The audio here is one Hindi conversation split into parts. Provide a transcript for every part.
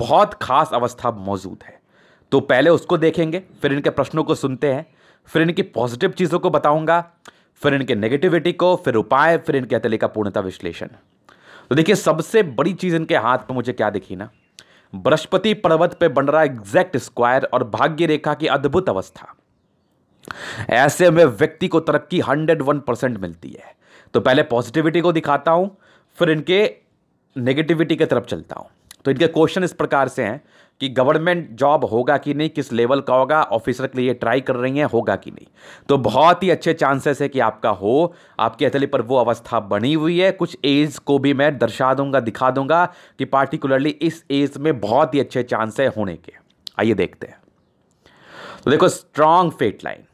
बहुत खास अवस्था मौजूद है तो पहले उसको देखेंगे फिर इनके प्रश्नों को सुनते हैं फिर इनकी पॉजिटिव चीज़ों को बताऊंगा फिर इनके नेगेटिविटी को फिर उपाय फिर इनके अतले का पूर्णता विश्लेषण तो देखिए सबसे बड़ी चीज़ इनके हाथ पर मुझे क्या दिखी ना बृहस्पति पर्वत पे बन रहा एग्जैक्ट स्क्वायर और भाग्य रेखा की अद्भुत अवस्था ऐसे में व्यक्ति को तरक्की हंड्रेड वन परसेंट मिलती है तो पहले पॉजिटिविटी को दिखाता हूं फिर इनके नेगेटिविटी की तरफ चलता हूं तो इनके क्वेश्चन इस प्रकार से हैं कि गवर्नमेंट जॉब होगा कि नहीं किस लेवल का होगा ऑफिसर के लिए ट्राई कर रही हैं होगा कि नहीं तो बहुत ही अच्छे चांसेस है कि आपका हो आपके हथेली पर वो अवस्था बनी हुई है कुछ एज को भी मैं दर्शा दूंगा दिखा दूंगा कि पार्टिकुलरली इस एज में बहुत ही अच्छे चांस है होने के आइए देखते हैं तो देखो स्ट्रांग फेट लाइन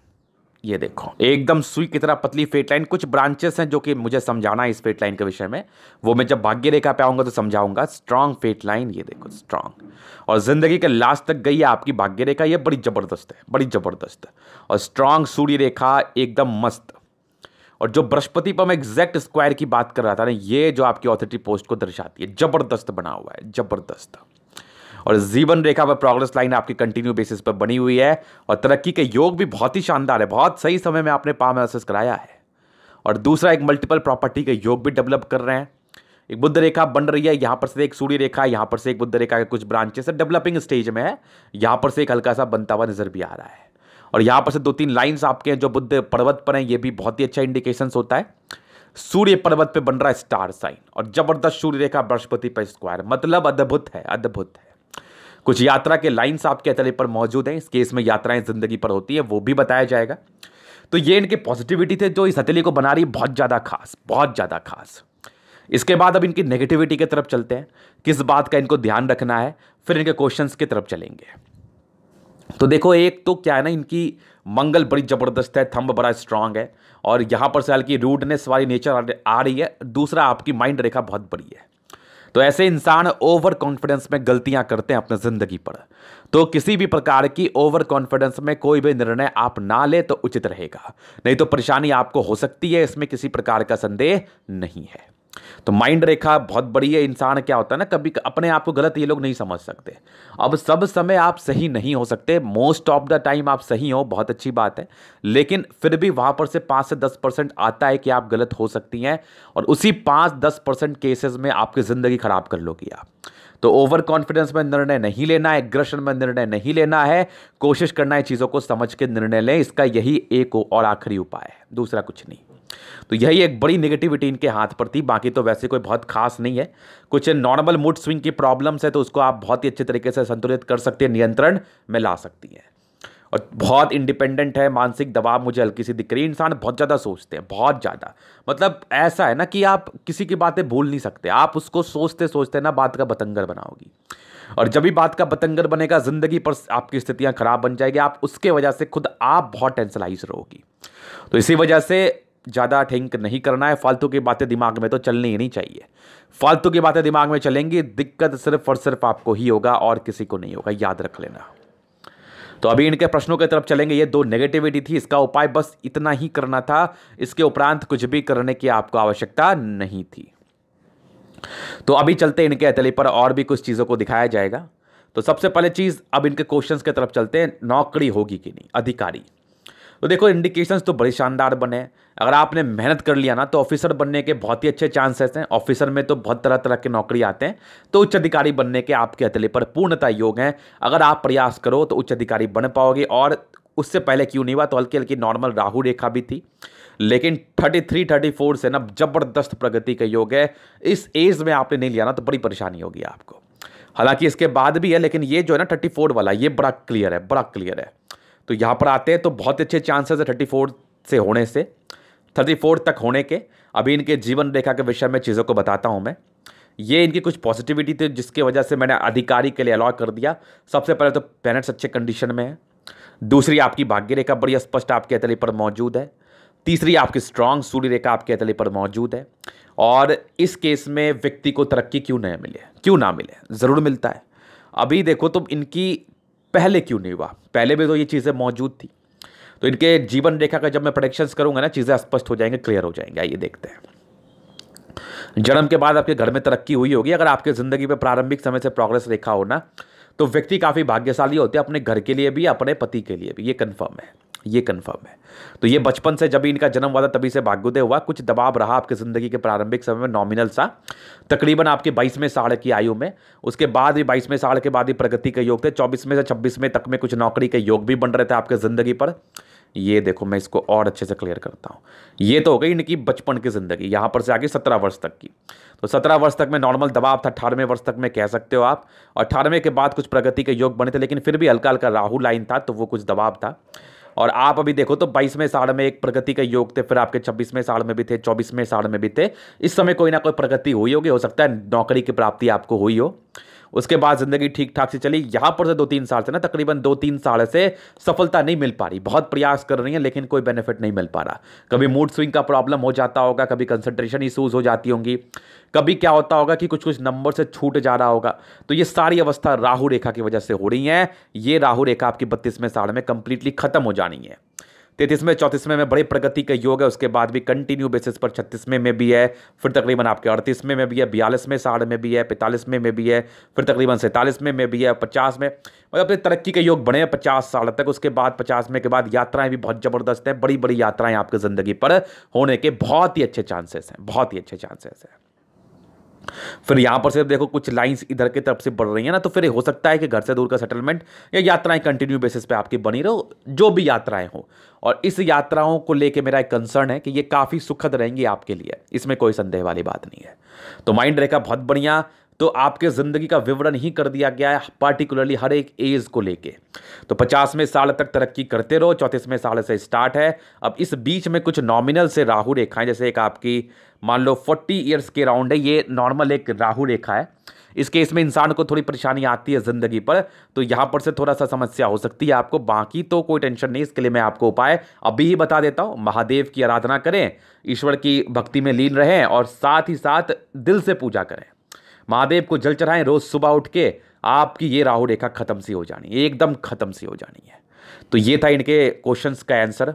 ये देखो एकदम सुई की तरह पतली फेट लाइन कुछ ब्रांचेस हैं जो कि मुझे समझाना है इस फेट लाइन के विषय में वो मैं जब भाग्य रेखा पे आऊंगा तो समझाऊंगा स्ट्रांग फेट लाइन ये देखो स्ट्रांग और ज़िंदगी के लास्ट तक गई है आपकी भाग्य रेखा ये बड़ी ज़बरदस्त है बड़ी ज़बरदस्त और स्ट्रांग सूर्य रेखा एकदम मस्त और जो बृहस्पति पर मैं एग्जैक्ट स्क्वायर की बात कर रहा था ना ये जो आपकी ऑथोरिटी पोस्ट को दर्शाती है ज़बरदस्त बना हुआ है ज़बरदस्त और जीवन रेखा पर प्रोग्रेस लाइन आपकी कंटिन्यू बेसिस पर बनी हुई है और तरक्की के योग भी बहुत ही शानदार है बहुत सही समय में आपने पा महसूस कराया है और दूसरा एक मल्टीपल प्रॉपर्टी के योग भी डेवलप कर रहे हैं एक बुद्ध रेखा बन रही है यहाँ पर से एक सूर्य रेखा यहाँ पर से एक बुद्ध रेखा के कुछ ब्रांचेस है डेवलपिंग स्टेज में है यहाँ पर से एक हल्का सा बनता हुआ नजर भी आ रहा है और यहाँ पर से दो तीन लाइंस आपके हैं जो बुद्ध पर्वत पर हैं ये भी बहुत ही अच्छा इंडिकेशन होता है सूर्य पर्वत पे बन रहा है स्टार साइन और जबरदस्त सूर्य रेखा बृहस्पति पर स्क्वायर मतलब अद्भुत है अद्भुत है कुछ यात्रा के लाइन्स आपके अतले पर मौजूद हैं इस केस में यात्राएं ज़िंदगी पर होती है वो भी बताया जाएगा तो ये इनके पॉजिटिविटी थे जो इस हथेली को बना रही बहुत ज़्यादा खास बहुत ज़्यादा खास इसके बाद अब इनकी नेगेटिविटी की तरफ चलते हैं किस बात का इनको ध्यान रखना है फिर इनके क्वेश्चंस की तरफ चलेंगे तो देखो एक तो क्या है ना इनकी मंगल बड़ी ज़बरदस्त है थंब बड़ा स्ट्रांग है और यहाँ पर से हल्की रूडनेस वाली नेचर आ रही है दूसरा आपकी माइंड रेखा बहुत बड़ी है तो ऐसे इंसान ओवर कॉन्फिडेंस में गलतियां करते हैं अपने ज़िंदगी पर तो किसी भी प्रकार की ओवर कॉन्फिडेंस में कोई भी निर्णय आप ना ले तो उचित रहेगा नहीं तो परेशानी आपको हो सकती है इसमें किसी प्रकार का संदेह नहीं है तो माइंड रेखा बहुत बड़ी है इंसान क्या होता है ना कभी अपने आप को गलत ये लोग नहीं समझ सकते अब सब समय आप सही नहीं हो सकते मोस्ट ऑफ द टाइम आप सही हो बहुत अच्छी बात है लेकिन फिर भी वहाँ पर से पाँच से दस परसेंट आता है कि आप गलत हो सकती हैं और उसी पाँच दस परसेंट केसेज में आपकी ज़िंदगी ख़राब कर लोगी आप तो ओवर कॉन्फिडेंस में निर्णय नहीं लेना है एग्रेशन में निर्णय नहीं लेना है कोशिश करना है चीज़ों को समझ के निर्णय लें इसका यही एक और आखिरी उपाय है दूसरा कुछ नहीं तो यही एक बड़ी नेगेटिविटी इनके हाथ पर थी बाकी तो वैसे कोई बहुत खास नहीं है कुछ नॉर्मल मूड स्विंग की प्रॉब्लम्स है तो उसको आप बहुत ही अच्छे तरीके से संतुलित कर सकते हैं नियंत्रण में ला सकती हैं और बहुत इंडिपेंडेंट है मानसिक दबाव मुझे हल्की सी दिख रही है इंसान बहुत ज़्यादा सोचते हैं बहुत ज़्यादा मतलब ऐसा है ना कि आप किसी की बातें भूल नहीं सकते आप उसको सोचते सोचते ना बात का बतंगर बनाओगी और जब भी बात का बतंगर बनेगा ज़िंदगी पर आपकी स्थितियाँ ख़राब बन जाएगी आप उसके वजह से खुद आप बहुत टेंसलाइज रहोगी तो इसी वजह से ज़्यादा थिंक नहीं करना है फालतू की बातें दिमाग में तो चलनी ही नहीं चाहिए फालतू की बातें दिमाग में चलेंगी दिक्कत सिर्फ और सिर्फ आपको ही होगा और किसी को नहीं होगा याद रख लेना तो अभी इनके प्रश्नों की तरफ चलेंगे ये दो नेगेटिविटी थी इसका उपाय बस इतना ही करना था इसके उपरांत कुछ भी करने की आपको आवश्यकता नहीं थी तो अभी चलते इनके अतली पर और भी कुछ चीज़ों को दिखाया जाएगा तो सबसे पहले चीज़ अब इनके क्वेश्चंस की तरफ चलते हैं नौकरी होगी कि नहीं अधिकारी तो देखो इंडिकेशंस तो बड़े शानदार बने अगर आपने मेहनत कर लिया ना तो ऑफिसर बनने के बहुत ही अच्छे चांसेस हैं ऑफिसर में तो बहुत तरह तरह के नौकरी आते हैं तो उच्च अधिकारी बनने के आपके हथेली पर पूर्णता योग हैं अगर आप प्रयास करो तो उच्च अधिकारी बन पाओगे और उससे पहले क्यों नहीं हुआ तो हल्की हल्की नॉर्मल राहु रेखा भी थी लेकिन 33, 34 से ना जबरदस्त प्रगति का योग है इस एज में आपने नहीं लिया ना तो बड़ी परेशानी होगी आपको हालांकि इसके बाद भी है लेकिन ये जो है ना 34 वाला ये बड़ा क्लियर है बड़ा क्लियर है तो यहाँ पर आते हैं तो बहुत अच्छे चांसेस है थर्टी फोर से होने से थर्टी फोर तक होने के अभी इनके जीवन रेखा के विषय में चीज़ों को बताता हूँ मैं ये इनकी कुछ पॉजिटिविटी थी जिसकी वजह से मैंने अधिकारी के लिए अलाउ कर दिया सबसे पहले तो पैनेट्स अच्छे कंडीशन में है दूसरी आपकी भाग्य रेखा बड़ी स्पष्ट आपके अतली पर मौजूद है तीसरी आपकी स्ट्रांग सूर्य रेखा आपके अतली पर मौजूद है और इस केस में व्यक्ति को तरक्की क्यों नहीं मिले क्यों ना मिले ज़रूर मिलता है अभी देखो तो इनकी पहले क्यों नहीं हुआ पहले भी तो ये चीज़ें मौजूद थी तो इनके जीवन रेखा का जब मैं प्रोडिक्शंस करूंगा ना चीज़ें स्पष्ट हो जाएंगे क्लियर हो जाएंगे आइए देखते हैं जन्म के बाद आपके घर में तरक्की हुई होगी अगर आपके ज़िंदगी में प्रारंभिक समय से प्रोग्रेस रेखा हो ना तो व्यक्ति काफ़ी भाग्यशाली होते हैं अपने घर के लिए भी अपने पति के लिए भी ये कन्फर्म है ये कन्फर्म है तो ये बचपन से जब इनका जन्म हुआ था तभी से भाग्योदय हुआ कुछ दबाव रहा आपकी ज़िंदगी के प्रारंभिक समय में नॉमिनल सा तकरीबन आपके बाईसवें साल की आयु में उसके बाद भी बाईसवें साल के बाद ही प्रगति के योग थे चौबीसवें से छब्बीसवें तक में कुछ नौकरी के योग भी बन रहे थे आपके ज़िंदगी पर ये देखो मैं इसको और अच्छे से क्लियर करता हूँ ये तो हो गई इनकी बचपन की ज़िंदगी यहाँ पर से आगे सत्रह वर्ष तक की तो सत्रह वर्ष तक में नॉर्मल दबाव था अठारहवें वर्ष तक में कह सकते हो आप अठारहवें के बाद कुछ प्रगति के योग बने थे लेकिन फिर भी हल्का हल्का राहु लाइन था तो वो कुछ दबाव था और आप अभी देखो तो बाईसवें साढ़ में एक प्रगति का योग थे फिर आपके छब्बीसवें साढ़ में भी थे चौबीसवें साल में भी थे इस समय कोई ना कोई प्रगति हुई होगी हो सकता है नौकरी की प्राप्ति आपको हुई हो उसके बाद ज़िंदगी ठीक ठाक से चली यहाँ पर से दो तीन साल से ना तकरीबन दो तीन साल से सफलता नहीं मिल पा रही बहुत प्रयास कर रही है लेकिन कोई बेनिफिट नहीं मिल पा रहा कभी मूड स्विंग का प्रॉब्लम हो जाता होगा कभी कंसनट्रेशन इशूज़ हो जाती होंगी कभी क्या होता होगा कि कुछ कुछ नंबर से छूट जा रहा होगा तो ये सारी अवस्था राहु रेखा की वजह से हो रही है ये राहु रेखा आपकी बत्तीसवें साल में कंप्लीटली खत्म हो जानी है तैतीसवें चौंतीसवें में बड़ी प्रगति का योग है उसके बाद भी कंटिन्यू बेसिस पर छत्तीसवें में भी है फिर तकरीबन आपके अड़तीसवें में भी है बयालीसवें साढ़ में भी है पैंतालीसवें में भी है फिर तकरीबन सैंतालीसवें में भी है पचास में मतलब तरक्की के योग बने हैं पचास साल तक उसके बाद पचासवें के बाद यात्राएं भी बहुत ज़बरदस्त हैं बड़ी बड़ी यात्राएं आपकी ज़िंदगी पर होने के बहुत ही अच्छे चांसेस हैं बहुत ही अच्छे चांसेस हैं फिर यहाँ पर से देखो कुछ लाइंस इधर की तरफ से बढ़ रही है ना तो फिर हो सकता है कि घर से दूर का सेटलमेंट या यात्राएं कंटिन्यू बेसिस पे आपकी बनी रहो जो भी यात्राएं हो और इस यात्राओं को लेके मेरा एक कंसर्न है कि ये काफ़ी सुखद रहेंगी आपके लिए इसमें कोई संदेह वाली बात नहीं है तो माइंड रेखा बहुत बढ़िया तो आपके ज़िंदगी का विवरण ही कर दिया गया है पार्टिकुलरली हर एक एज को लेके तो पचासवें साल तक तरक्की करते रहो चौंतीसवें साल से स्टार्ट है अब इस बीच में कुछ नॉमिनल से राहु रेखाएं जैसे एक आपकी मान लो फोर्टी ईयर्स के राउंड है ये नॉर्मल एक राहु रेखा है इस केस में इंसान को थोड़ी परेशानी आती है ज़िंदगी पर तो यहाँ पर से थोड़ा सा समस्या हो सकती है आपको बाकी तो कोई टेंशन नहीं इसके लिए मैं आपको उपाय अभी ही बता देता हूँ महादेव की आराधना करें ईश्वर की भक्ति में लीन रहें और साथ ही साथ दिल से पूजा करें महादेव को जल चढ़ाएं रोज़ सुबह उठ के आपकी ये राहु रेखा ख़त्म सी हो जानी है एकदम ख़त्म सी हो जानी है तो ये था इनके क्वेश्चंस का आंसर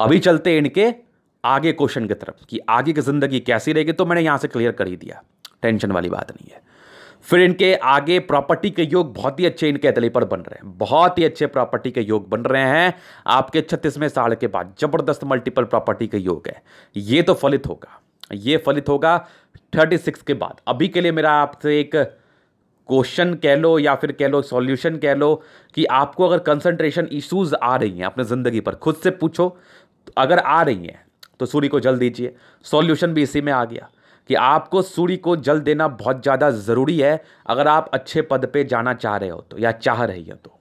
अभी चलते इनके आगे क्वेश्चन की तरफ कि आगे की ज़िंदगी कैसी रहेगी तो मैंने यहां से क्लियर कर ही दिया टेंशन वाली बात नहीं है फिर इनके आगे प्रॉपर्टी के योग बहुत ही अच्छे इनके अतले पर बन रहे हैं बहुत ही अच्छे प्रॉपर्टी के योग बन रहे हैं आपके छत्तीसवें साल के बाद जबरदस्त मल्टीपल प्रॉपर्टी के योग है ये तो फलित होगा ये फलित होगा थर्टी सिक्स के बाद अभी के लिए मेरा आपसे एक क्वेश्चन कह लो या फिर कह लो सॉल्यूशन कह लो कि आपको अगर कंसंट्रेशन इश्यूज आ रही हैं अपने ज़िंदगी पर खुद से पूछो तो अगर आ रही हैं तो सूर्य को जल दीजिए सॉल्यूशन भी इसी में आ गया कि आपको सूर्य को जल देना बहुत ज़्यादा ज़रूरी है अगर आप अच्छे पद पे जाना चाह रहे हो तो या चाह रही हो तो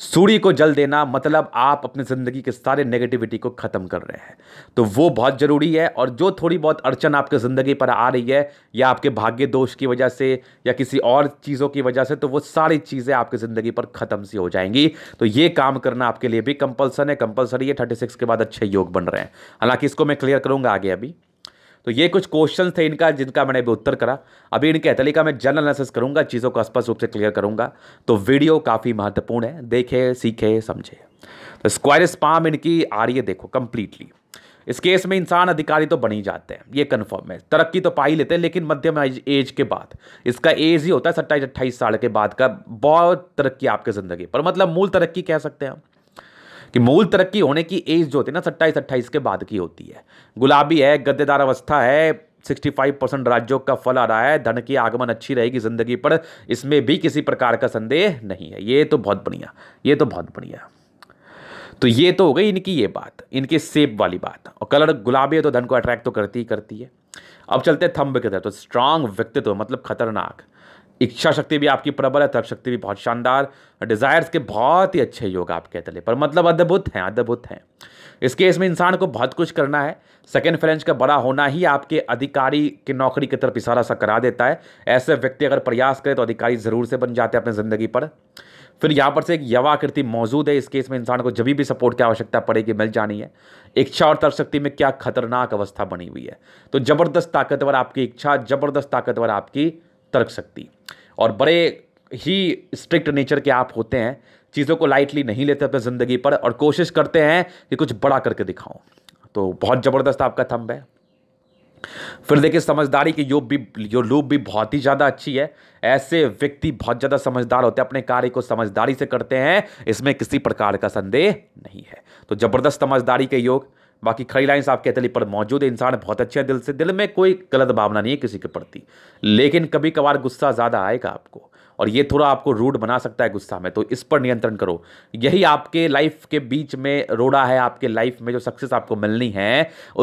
सूर्य को जल देना मतलब आप अपनी ज़िंदगी के सारे नेगेटिविटी को ख़त्म कर रहे हैं तो वो बहुत ज़रूरी है और जो थोड़ी बहुत अड़चन आपके ज़िंदगी पर आ रही है या आपके भाग्य दोष की वजह से या किसी और चीज़ों की वजह से तो वो सारी चीज़ें आपकी ज़िंदगी पर ख़त्म सी हो जाएंगी तो ये काम करना आपके लिए भी कंपल्सन है कंपल्सरी है थर्टी के बाद अच्छे योग बन रहे हैं हालांकि इसको मैं क्लियर करूँगा आगे अभी तो ये कुछ क्वेश्चन थे इनका जिनका मैंने अभी उत्तर करा अभी इनके का मैं जनरल एनालिसिस करूँगा चीज़ों को स्पष्ट रूप से क्लियर करूँगा तो वीडियो काफ़ी महत्वपूर्ण है देखे सीखे समझे तो स्क्वायर स्पाम इनकी आ रही है देखो कम्प्लीटली इस केस में इंसान अधिकारी तो बनी ही जाते हैं ये कन्फर्म है तरक्की तो पा ही लेते हैं लेकिन मध्यम एज के बाद इसका एज ही होता है सत्ताईस अट्ठाईस साल के बाद का बहुत तरक्की आपके ज़िंदगी पर मतलब मूल तरक्की कह सकते हैं हम कि मूल तरक्की होने की एज जो होती है ना सत्ताईस अट्ठाईस के बाद की होती है गुलाबी है गद्देदार अवस्था है 65 परसेंट राज्यों का फल आ रहा है धन की आगमन अच्छी रहेगी जिंदगी पर इसमें भी किसी प्रकार का संदेह नहीं है ये तो बहुत बढ़िया ये तो बहुत बढ़िया तो ये तो हो गई इनकी ये बात इनकी सेप वाली बात और कलर गुलाबी है तो धन को अट्रैक्ट तो करती ही करती है अब चलते हैं थंब के तरफ तो स्ट्रांग व्यक्तित्व मतलब खतरनाक इच्छा शक्ति भी आपकी प्रबल है तर्क शक्ति भी बहुत शानदार डिज़ायर्स के बहुत ही अच्छे योग आपके तले पर मतलब अद्भुत हैं अद्भुत हैं इस केस में इंसान को बहुत कुछ करना है सेकेंड फ्रेंच का बड़ा होना ही आपके अधिकारी की नौकरी की तरफ इशारा सा करा देता है ऐसे व्यक्ति अगर प्रयास करे तो अधिकारी ज़रूर से बन जाते हैं अपनी ज़िंदगी पर फिर यहाँ पर से एक यवाकृति मौजूद है इस केस में इंसान को जब भी सपोर्ट की आवश्यकता पड़ेगी मिल जानी है इच्छा और शक्ति में क्या खतरनाक अवस्था बनी हुई है तो ज़बरदस्त ताकतवर आपकी इच्छा ज़बरदस्त ताकतवर आपकी तर्क शक्ति और बड़े ही स्ट्रिक्ट नेचर के आप होते हैं चीज़ों को लाइटली नहीं लेते अपने ज़िंदगी पर और कोशिश करते हैं कि कुछ बड़ा करके दिखाऊं तो बहुत ज़बरदस्त आपका थंब है फिर देखिए समझदारी के योग भी यो लूप भी बहुत ही ज़्यादा अच्छी है ऐसे व्यक्ति बहुत ज़्यादा समझदार होते हैं अपने कार्य को समझदारी से करते हैं इसमें किसी प्रकार का संदेह नहीं है तो ज़बरदस्त समझदारी के योग बाकी खड़ी लाइन्स आपके तली पर मौजूद है इंसान बहुत अच्छे हैं दिल से दिल में कोई गलत भावना नहीं है किसी के प्रति लेकिन कभी कभार गुस्सा ज़्यादा आएगा आपको और ये थोड़ा आपको रूड बना सकता है गुस्सा में तो इस पर नियंत्रण करो यही आपके लाइफ के बीच में रोड़ा है आपके लाइफ में जो सक्सेस आपको मिलनी है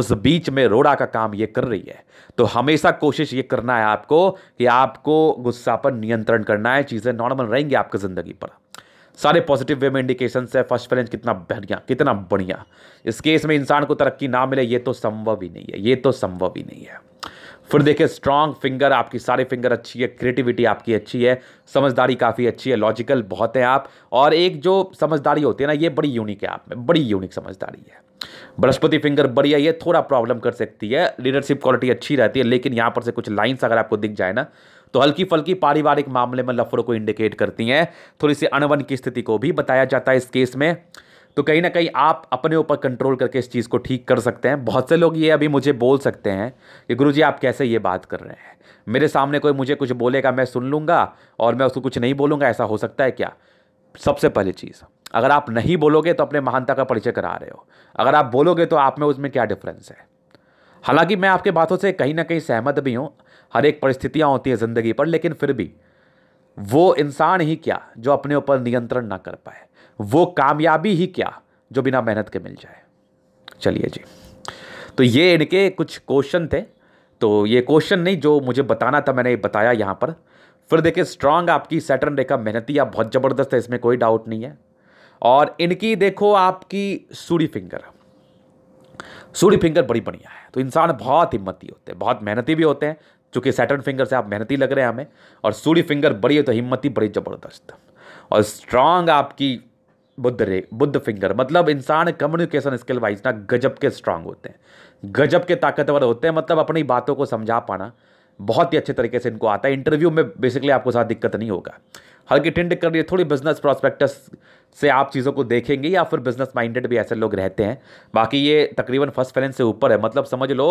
उस बीच में रोड़ा का काम ये कर रही है तो हमेशा कोशिश ये करना है आपको कि आपको गुस्सा पर नियंत्रण करना है चीज़ें नॉर्मल रहेंगी आपकी ज़िंदगी पर सारे पॉजिटिव वे में इंडिकेशन है फर्स्ट फैलेंज कितना बढ़िया कितना बढ़िया इस केस में इंसान को तरक्की ना मिले ये तो संभव ही नहीं है ये तो संभव ही नहीं है फिर देखिए स्ट्रांग फिंगर आपकी सारी फिंगर अच्छी है क्रिएटिविटी आपकी अच्छी है समझदारी काफ़ी अच्छी है लॉजिकल बहुत है आप और एक जो समझदारी होती है ना ये बड़ी यूनिक है आप में बड़ी यूनिक समझदारी है बृहस्पति फिंगर बढ़िया ये थोड़ा प्रॉब्लम कर सकती है लीडरशिप क्वालिटी अच्छी रहती है लेकिन यहाँ पर से कुछ लाइन्स अगर आपको दिख जाए ना तो हल्की फल्की पारिवारिक मामले में लफड़ों को इंडिकेट करती हैं थोड़ी सी अनवन की स्थिति को भी बताया जाता है इस केस में तो कहीं ना कहीं आप अपने ऊपर कंट्रोल करके इस चीज़ को ठीक कर सकते हैं बहुत से लोग ये अभी मुझे बोल सकते हैं कि गुरु जी आप कैसे ये बात कर रहे हैं मेरे सामने कोई मुझे कुछ बोलेगा मैं सुन लूँगा और मैं उसको कुछ नहीं बोलूँगा ऐसा हो सकता है क्या सबसे पहली चीज़ अगर आप नहीं बोलोगे तो अपने महानता का परिचय करा रहे हो अगर आप बोलोगे तो आप में उसमें क्या डिफरेंस है हालांकि मैं आपके बातों से कहीं ना कहीं सहमत भी हूँ हर एक परिस्थितियाँ होती हैं ज़िंदगी पर लेकिन फिर भी वो इंसान ही क्या जो अपने ऊपर नियंत्रण ना कर पाए वो कामयाबी ही क्या जो बिना मेहनत के मिल जाए चलिए जी तो ये इनके कुछ क्वेश्चन थे तो ये क्वेश्चन नहीं जो मुझे बताना था मैंने बताया यहाँ पर फिर देखिए स्ट्रांग आपकी सैटर्न रेखा मेहनती आप बहुत ज़बरदस्त है इसमें कोई डाउट नहीं है और इनकी देखो आपकी सूरी फिंगर सूरी फिंगर बड़ी बढ़िया है तो इंसान बहुत हिम्मती होते हैं बहुत मेहनती भी होते हैं चूंकि सैटर्न फिंगर से आप मेहनती लग रहे हैं हमें और सूर्य फिंगर बड़ी है तो हिम्मत ही बड़ी ज़बरदस्त और स्ट्रांग आपकी बुद्ध रे बुद्ध फिंगर मतलब इंसान कम्युनिकेशन स्किल वाइज ना गजब के स्ट्रांग होते हैं गजब के ताकतवर होते हैं मतलब अपनी बातों को समझा पाना बहुत ही अच्छे तरीके से इनको आता है इंटरव्यू में बेसिकली आपको साथ दिक्कत नहीं होगा हल्के टेंड कर रही है थोड़ी बिजनेस प्रॉस्पेक्टस से आप चीज़ों को देखेंगे या फिर बिजनेस माइंडेड भी ऐसे लोग रहते हैं बाकी ये तकरीबन फर्स्ट फैलेंस से ऊपर है मतलब समझ लो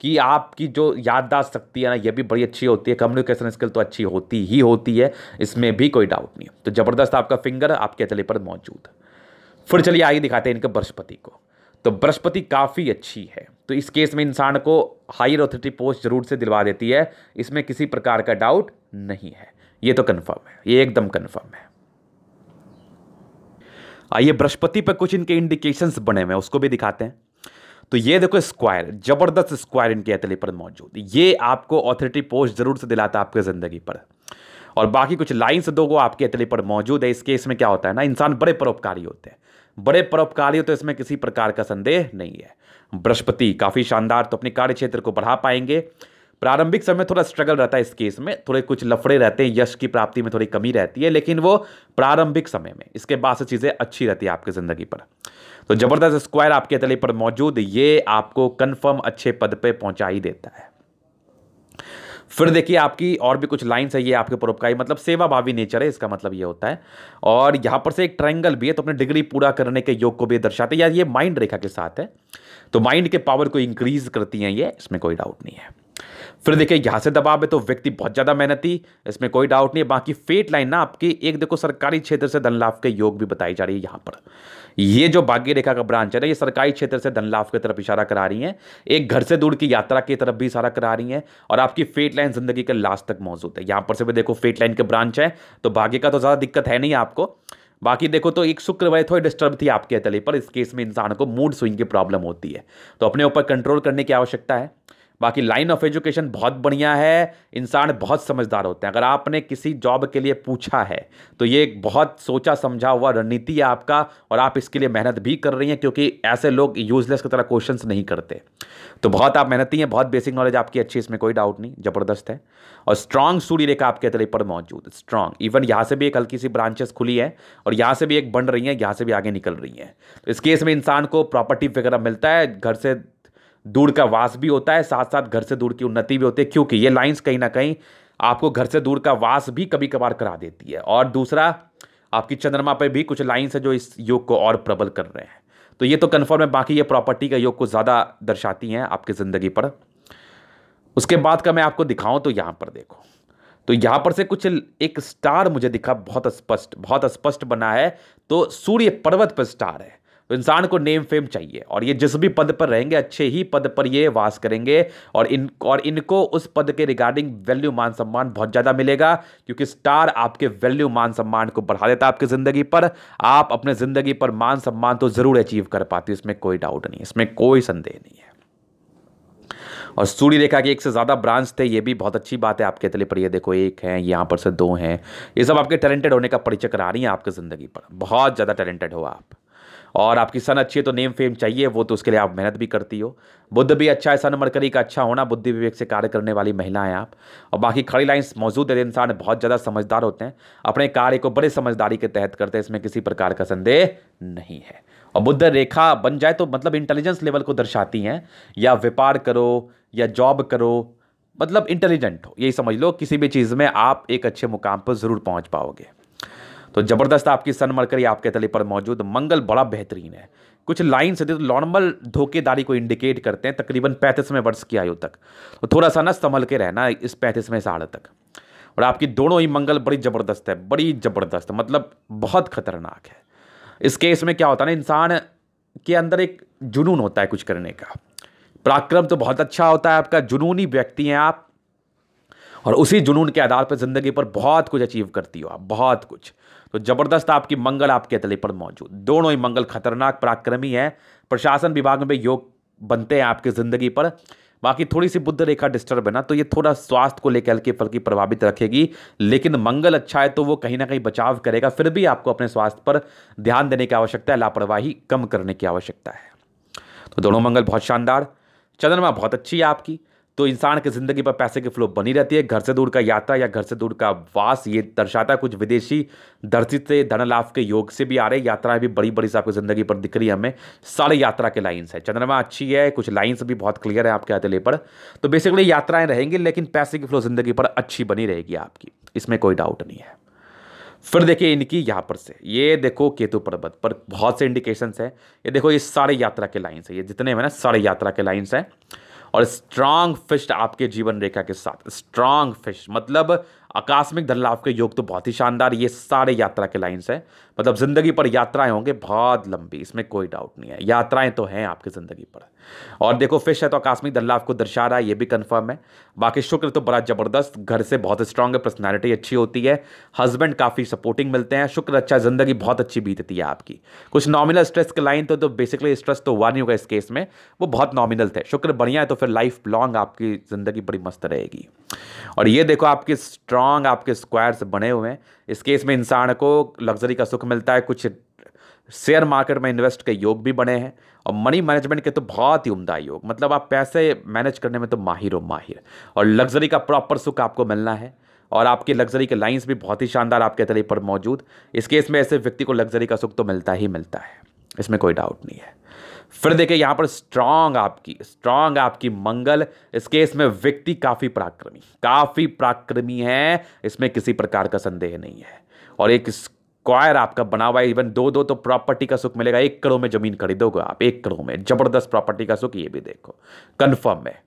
कि आपकी जो याददाश्त शक्ति है ना ये भी बड़ी अच्छी होती है कम्युनिकेशन स्किल तो अच्छी होती ही होती है इसमें भी कोई डाउट नहीं तो ज़बरदस्त आपका फिंगर आपके तले पर मौजूद फिर चलिए आगे दिखाते हैं इनके बृहस्पति को तो बृहस्पति काफ़ी अच्छी है तो इस केस में इंसान को हायर अथॉरिटी पोस्ट जरूर से दिलवा देती है इसमें किसी प्रकार का डाउट नहीं है ये तो कन्फर्म है ये एकदम कन्फर्म है आइए बृहस्पति पर कुछ इनके इंडिकेशंस बने हुए उसको भी दिखाते हैं तो ये देखो स्क्वायर जबरदस्त स्क्वायर इनके अतली पर मौजूद ये आपको ऑथोरिटी पोस्ट जरूर से दिलाता है आपके ज़िंदगी पर और बाकी कुछ लाइन्स दो वो आपके अतली पर मौजूद है इस केस में क्या होता है ना इंसान बड़े परोपकारी होते हैं बड़े परोपकारी होते तो इसमें किसी प्रकार का संदेह नहीं है बृहस्पति काफ़ी शानदार तो अपने कार्य क्षेत्र को बढ़ा पाएंगे प्रारंभिक समय थोड़ा स्ट्रगल रहता है इस केस में थोड़े कुछ लफड़े रहते हैं यश की प्राप्ति में थोड़ी कमी रहती है लेकिन वो प्रारंभिक समय में इसके बाद से चीज़ें अच्छी रहती है आपकी ज़िंदगी पर तो ज़बरदस्त स्क्वायर आपके तले पर मौजूद ये आपको कन्फर्म अच्छे पद पर पहुँचा ही देता है फिर देखिए आपकी और भी कुछ लाइन्स है ये आपके परोपकारी मतलब सेवाभावी नेचर है इसका मतलब ये होता है और यहाँ पर से एक ट्रायंगल भी है तो अपने डिग्री पूरा करने के योग को भी दर्शाते हैं या ये माइंड रेखा के साथ है तो माइंड के पावर को इंक्रीज करती हैं ये इसमें कोई डाउट नहीं है फिर देखिए यहाँ से दबाव है तो व्यक्ति बहुत ज़्यादा मेहनती इसमें कोई डाउट नहीं है बाकी फेट लाइन ना आपकी एक देखो सरकारी क्षेत्र से धन लाभ के योग भी बताई जा रही है यहाँ पर ये जो भाग्य रेखा का ब्रांच है ना ये सरकारी क्षेत्र से धन लाभ की तरफ इशारा करा रही है एक घर से दूर की यात्रा की तरफ भी इशारा करा रही है और आपकी फेट लाइन जिंदगी के लास्ट तक मौजूद है यहाँ पर से भी देखो फेट लाइन के ब्रांच है तो भाग्य का तो ज़्यादा दिक्कत है नहीं आपको बाकी देखो तो एक शुक्र वह थोड़ी डिस्टर्ब थी आपके तले पर इस केस में इंसान को मूड स्विंग की प्रॉब्लम होती है तो अपने ऊपर कंट्रोल करने की आवश्यकता है बाकी लाइन ऑफ एजुकेशन बहुत बढ़िया है इंसान बहुत समझदार होते हैं अगर आपने किसी जॉब के लिए पूछा है तो ये एक बहुत सोचा समझा हुआ रणनीति है आपका और आप इसके लिए मेहनत भी कर रही हैं क्योंकि ऐसे लोग यूजलेस की तरह क्वेश्चन नहीं करते तो बहुत आप मेहनती हैं बहुत बेसिक नॉलेज आपकी अच्छी इसमें कोई डाउट नहीं ज़बरदस्त है और स्ट्रांग सूर्य रेखा आपके तले पर मौजूद स्ट्रांग इवन यहाँ से भी एक हल्की सी ब्रांचेस खुली है और यहाँ से भी एक बन रही है यहाँ से भी आगे निकल रही है तो इस केस में इंसान को प्रॉपर्टी वगैरह मिलता है घर से दूर का वास भी होता है साथ साथ घर से दूर की उन्नति भी होती है क्योंकि ये लाइन्स कहीं ना कहीं आपको घर से दूर का वास भी कभी कभार करा देती है और दूसरा आपकी चंद्रमा पर भी कुछ लाइन्स है जो इस योग को और प्रबल कर रहे हैं तो ये तो कन्फर्म है बाकी ये प्रॉपर्टी का योग को ज़्यादा दर्शाती हैं आपकी ज़िंदगी पर उसके बाद का मैं आपको दिखाऊं तो यहाँ पर देखो तो यहाँ पर से कुछ एक स्टार मुझे दिखा बहुत स्पष्ट बहुत स्पष्ट बना है तो सूर्य पर्वत पर स्टार है तो इंसान को नेम फेम चाहिए और ये जिस भी पद पर रहेंगे अच्छे ही पद पर ये वास करेंगे और इन और इनको उस पद के रिगार्डिंग वैल्यू मान सम्मान बहुत ज़्यादा मिलेगा क्योंकि स्टार आपके वैल्यू मान सम्मान को बढ़ा देता है आपकी ज़िंदगी पर आप अपने ज़िंदगी पर मान सम्मान तो ज़रूर अचीव कर पाते इसमें कोई डाउट नहीं इसमें कोई संदेह नहीं है और सूर्य रेखा के एक से ज़्यादा ब्रांच थे ये भी बहुत अच्छी बात है आपके तले पर ये देखो एक है यहाँ पर से दो हैं ये सब आपके टैलेंटेड होने का परिचय करा रही हैं आपकी ज़िंदगी पर बहुत ज़्यादा टैलेंटेड हो आप और आपकी सन अच्छी है तो नेम फेम चाहिए वो तो उसके लिए आप मेहनत भी करती हो बुद्ध भी अच्छा है सन मरकरी का अच्छा होना बुद्धि विवेक से कार्य करने वाली हैं आप और बाकी खड़ी लाइन्स मौजूद है इंसान बहुत ज़्यादा समझदार होते हैं अपने कार्य को बड़े समझदारी के तहत करते हैं इसमें किसी प्रकार का संदेह नहीं है और बुद्ध रेखा बन जाए तो मतलब इंटेलिजेंस लेवल को दर्शाती हैं या व्यापार करो या जॉब करो मतलब इंटेलिजेंट हो यही समझ लो किसी भी चीज़ में आप एक अच्छे मुकाम पर ज़रूर पहुंच पाओगे तो ज़बरदस्त आपकी सनमरकरी आपके तले पर मौजूद मंगल बड़ा बेहतरीन है कुछ लाइन से तो नॉर्मल धोखेदारी को इंडिकेट करते हैं तकरीबन पैंतीसवें वर्ष की आयु तक तो थोड़ा सा ना संभल के रहना इस पैंतीसवें साल तक और आपकी दोनों ही मंगल बड़ी ज़बरदस्त है बड़ी ज़बरदस्त मतलब बहुत खतरनाक है इस केस में क्या होता है ना इंसान के अंदर एक जुनून होता है कुछ करने का पराक्रम तो बहुत अच्छा होता है आपका जुनूनी व्यक्ति हैं आप और उसी जुनून के आधार पर ज़िंदगी पर बहुत कुछ अचीव करती हो आप बहुत कुछ तो जबरदस्त आपकी मंगल आपके तले पर मौजूद दोनों ही मंगल खतरनाक पराक्रमी है प्रशासन विभाग में योग बनते हैं आपकी ज़िंदगी पर बाकी थोड़ी सी बुद्ध रेखा डिस्टर्ब है ना तो ये थोड़ा स्वास्थ्य को लेकर हल्की फल्की प्रभावित रखेगी लेकिन मंगल अच्छा है तो वो कहीं ना कहीं बचाव करेगा फिर भी आपको अपने स्वास्थ्य पर ध्यान देने की आवश्यकता है लापरवाही कम करने की आवश्यकता है तो दोनों मंगल बहुत शानदार चंद्रमा बहुत अच्छी है आपकी तो इंसान की ज़िंदगी पर पैसे की फ्लो बनी रहती है घर से दूर का यात्रा या घर से दूर का वास ये दर्शाता है कुछ विदेशी धरती से धन लाभ के योग से भी आ रहे यात्राएं भी बड़ी बड़ी से आपकी ज़िंदगी पर दिख रही है हमें सारे यात्रा के लाइन्स है चंद्रमा अच्छी है कुछ लाइन्स भी बहुत क्लियर है आपके हथेले पर तो बेसिकली यात्राएं रहेंगी लेकिन पैसे की फ्लो ज़िंदगी पर अच्छी बनी रहेगी आपकी इसमें कोई डाउट नहीं है फिर देखिए इनकी यहाँ पर से ये देखो केतु पर्वत पर बहुत से इंडिकेशंस हैं ये देखो ये सारे यात्रा के लाइन्स है ये जितने हैं ना सारे यात्रा के लाइन्स हैं और स्ट्रांग फिश आपके जीवन रेखा के साथ स्ट्रांग फिश मतलब आकस्मिक धन लाभ के योग तो बहुत ही शानदार ये सारे यात्रा के लाइन्स हैं मतलब ज़िंदगी पर यात्राएं होंगे बहुत लंबी इसमें कोई डाउट नहीं है यात्राएं तो हैं आपकी ज़िंदगी पर और देखो फिश है तो आकाशमी दल्ला आपको दर्शा रहा है ये भी कंफर्म है बाकी शुक्र तो बड़ा ज़बरदस्त घर से बहुत स्ट्रांग है पर्सनैलिटी अच्छी होती है हस्बैंड काफ़ी सपोर्टिंग मिलते हैं शुक्र अच्छा ज़िंदगी बहुत अच्छी बीतती है आपकी कुछ नॉमिनल स्ट्रेस के लाइन तो, तो बेसिकली स्ट्रेस तो हुआ नहीं होगा इस केस में वो बहुत नॉमिनल थे शुक्र बढ़िया है तो फिर लाइफ लॉन्ग आपकी ज़िंदगी बड़ी मस्त रहेगी और ये देखो आपके स्ट्रांग आपके स्क्वायर्स बने हुए हैं इस केस में इंसान को लग्जरी का सुख मिलता है कुछ शेयर मार्केट में इन्वेस्ट के योग भी बने हैं और मनी मैनेजमेंट के तो बहुत ही उम्दा योग मतलब आप पैसे मैनेज करने में तो माहिर हो माहिर और लग्जरी का प्रॉपर सुख आपको मिलना है और आपकी लग्जरी के लाइंस भी बहुत ही शानदार आपके तले पर मौजूद इस केस में ऐसे व्यक्ति को लग्जरी का सुख तो मिलता ही मिलता है इसमें कोई डाउट नहीं है फिर देखिए यहाँ पर स्ट्रांग आपकी स्ट्रांग आपकी मंगल इस केस में व्यक्ति काफ़ी पराक्रमी काफ़ी पराक्रमी है इसमें किसी प्रकार का संदेह नहीं है और एक स्क्वायर आपका बना हुआ है इवन दो दो तो प्रॉपर्टी का सुख मिलेगा एक करोड़ में ज़मीन खरीदोगे आप एक करोड़ में ज़बरदस्त प्रॉपर्टी का सुख ये भी देखो कन्फर्म है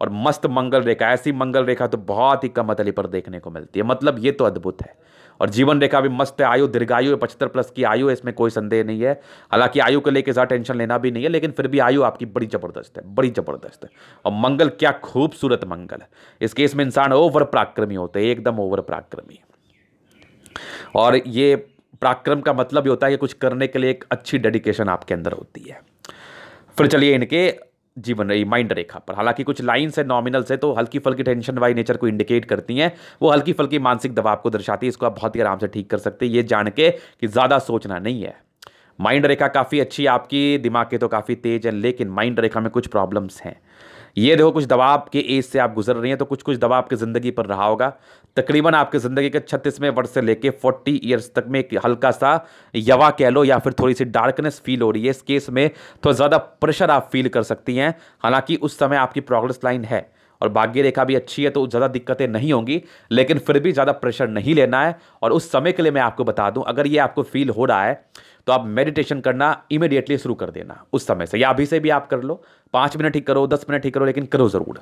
और मस्त मंगल रेखा ऐसी मंगल रेखा तो बहुत ही कम अतली पर देखने को मिलती है मतलब ये तो अद्भुत है और जीवन रेखा भी मस्त है आयु दीर्घायु है पचहत्तर प्लस की आयु है इसमें कोई संदेह नहीं है हालांकि आयु को लेकर ज़्यादा टेंशन लेना भी नहीं है लेकिन फिर भी आयु आपकी बड़ी ज़बरदस्त है बड़ी ज़बरदस्त है और मंगल क्या खूबसूरत मंगल है इस केस में इंसान ओवर पराक्रमी होते हैं एकदम ओवर पराक्रमी और ये पराक्रम का मतलब ये होता है कि कुछ करने के लिए एक अच्छी डेडिकेशन आपके अंदर होती है फिर चलिए इनके जीवन माइंड रेखा पर हालांकि कुछ लाइन्स है नॉमिनल्स है तो हल्की फल्की टेंशन वाई नेचर को इंडिकेट करती हैं वो हल्की फल्की मानसिक दबाव को दर्शाती है इसको आप बहुत ही आराम से ठीक कर सकते हैं ये जान के कि ज़्यादा सोचना नहीं है माइंड रेखा काफ़ी अच्छी आपकी दिमाग के तो काफ़ी तेज है लेकिन माइंड रेखा में कुछ प्रॉब्लम्स हैं ये देखो कुछ दबाव के एज से आप गुजर रही हैं तो कुछ कुछ दबाव आपकी ज़िंदगी पर रहा होगा तकरीबन आपकी ज़िंदगी के छत्तीसवें वर्ष से लेके फोर्टी ईयर्स तक में एक हल्का सा यवा कह लो या फिर थोड़ी सी डार्कनेस फील हो रही है इस केस में थोड़ा तो ज़्यादा प्रेशर आप फील कर सकती हैं हालांकि उस समय आपकी प्रोग्रेस लाइन है और भाग्य रेखा भी अच्छी है तो ज़्यादा दिक्कतें नहीं होंगी लेकिन फिर भी ज़्यादा प्रेशर नहीं लेना है और उस समय के लिए मैं आपको बता दूं अगर ये आपको फील हो रहा है तो आप मेडिटेशन करना इमीडिएटली शुरू कर देना उस समय से या अभी से भी आप कर लो पाँच मिनट ही करो दस मिनट ही करो लेकिन करो ज़रूर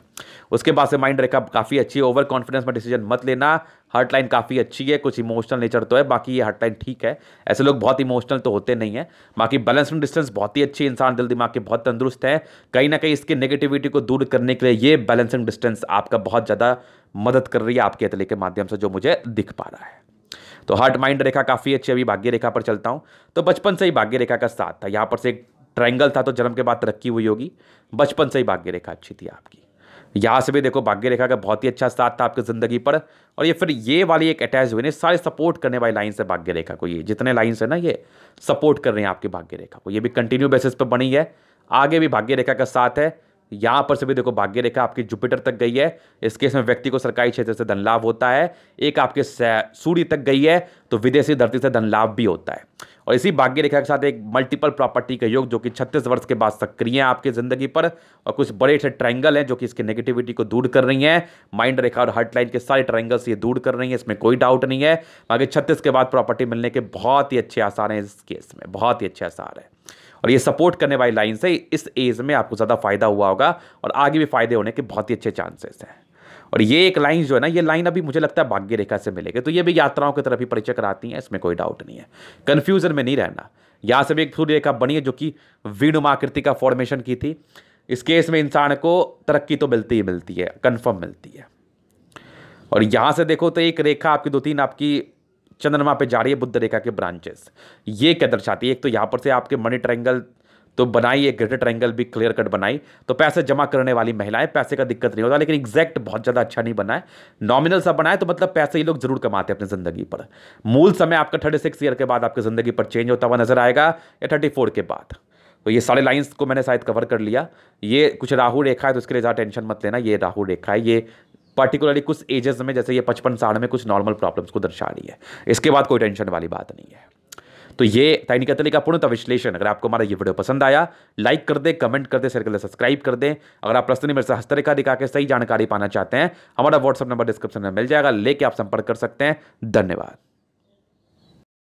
उसके बाद से माइंड रेखा काफ़ी अच्छी है ओवर कॉन्फिडेंस में डिसीजन मत लेना हार्ट लाइन काफ़ी अच्छी है कुछ इमोशनल नेचर तो है बाकी ये हार्ट लाइन ठीक है ऐसे लोग बहुत इमोशनल तो होते नहीं है बाकी बैलेंसिंग डिस्टेंस बहुत ही अच्छी इंसान दिल दिमाग के बहुत तंदुरुस्त है कहीं ना कहीं इसके नेगेटिविटी को दूर करने के लिए ये बैलेंसिंग डिस्टेंस आपका बहुत ज़्यादा मदद कर रही है आपके अतले के माध्यम से जो मुझे दिख पा रहा है तो हार्ट माइंड रेखा काफ़ी अच्छी अभी भाग्य रेखा पर चलता हूँ तो बचपन से ही भाग्य रेखा का साथ था यहाँ पर से एक ट्रायंगल था तो जन्म के बाद तरक्की हुई होगी बचपन से ही भाग्य रेखा अच्छी थी आपकी यहाँ से भी देखो भाग्य रेखा का बहुत ही अच्छा साथ था आपकी ज़िंदगी पर और ये फिर ये वाली एक अटैच हुई ना सारे सपोर्ट करने वाली लाइन्स है भाग्य रेखा को ये जितने लाइन्स है ना ये सपोर्ट कर रहे हैं आपकी भाग्य रेखा को ये भी कंटिन्यू बेसिस पर बनी है आगे भी भाग्य रेखा का साथ है यहाँ पर से भी देखो भाग्य रेखा आपकी जुपिटर तक गई है इस केस में व्यक्ति को सरकारी क्षेत्र से धन लाभ होता है एक आपके सूर्य तक गई है तो विदेशी धरती से धन लाभ भी होता है और इसी भाग्य रेखा के साथ एक मल्टीपल प्रॉपर्टी का योग जो कि छत्तीस वर्ष के बाद सक्रिय है आपकी ज़िंदगी पर और कुछ बड़े से ट्रायंगल हैं जो कि इसके नेगेटिविटी को दूर कर रही हैं माइंड रेखा और हार्ट लाइन के सारे ट्रायंगल्स ये दूर कर रही हैं इसमें कोई डाउट नहीं है बाकी छत्तीस के बाद प्रॉपर्टी मिलने के बहुत ही अच्छे आसार हैं इस केस में बहुत ही अच्छे आसार हैं और ये सपोर्ट करने वाली लाइन से इस एज में आपको ज़्यादा फ़ायदा हुआ होगा और आगे भी फ़ायदे होने के बहुत ही अच्छे चांसेस हैं और ये एक लाइन जो है ना ये लाइन अभी मुझे लगता है भाग्य रेखा से मिलेगी तो ये भी यात्राओं की तरफ ही परिचय कराती हैं इसमें कोई डाउट नहीं है कन्फ्यूज़न में नहीं रहना यहाँ से भी एक सूर्य रेखा बनी है जो कि वीणुमाकृति का फॉर्मेशन की थी इस केस में इंसान को तरक्की तो मिलती ही मिलती है कन्फर्म मिलती है और यहाँ से देखो तो एक रेखा आपकी दो तीन आपकी चंद्रमा पे जा रही है बुद्ध रेखा के ब्रांचेस ये क्या दर्शाती है एक तो यहाँ पर से आपके मनी ट्रायंगल तो बनाई एक ग्रेटर ट्रायंगल भी क्लियर कट बनाई तो पैसे जमा करने वाली महिलाएं पैसे का दिक्कत नहीं होता लेकिन एग्जैक्ट बहुत ज़्यादा अच्छा नहीं बना है नॉमिनल सा बनाए तो मतलब पैसे ये लोग जरूर कमाते हैं अपनी ज़िंदगी पर मूल समय आपका थर्टी सिक्स ईयर के बाद आपकी ज़िंदगी पर चेंज होता हुआ नजर आएगा या थर्टी फोर के बाद तो ये सारे लाइंस को मैंने शायद कवर कर लिया ये कुछ राहु रेखा है तो इसके लिए ज़्यादा टेंशन मत लेना ये राहु रेखा है ये पर्टिकुलरली कुछ एजेस में जैसे ये पचपन साठ में कुछ नॉर्मल प्रॉब्लम्स को दर्शा रही है इसके बाद कोई टेंशन वाली बात नहीं है तो ये तैनिक तली का पूर्णतः विश्लेषण अगर आपको हमारा ये वीडियो पसंद आया लाइक कर दे कमेंट कर दे शेयर कर दे सब्सक्राइब कर दें अगर आप प्रश्न मेरे से हस्तरेखा दिखा के सही जानकारी पाना चाहते हैं हमारा व्हाट्सअप नंबर डिस्क्रिप्शन में मिल जाएगा लेके आप संपर्क कर सकते हैं धन्यवाद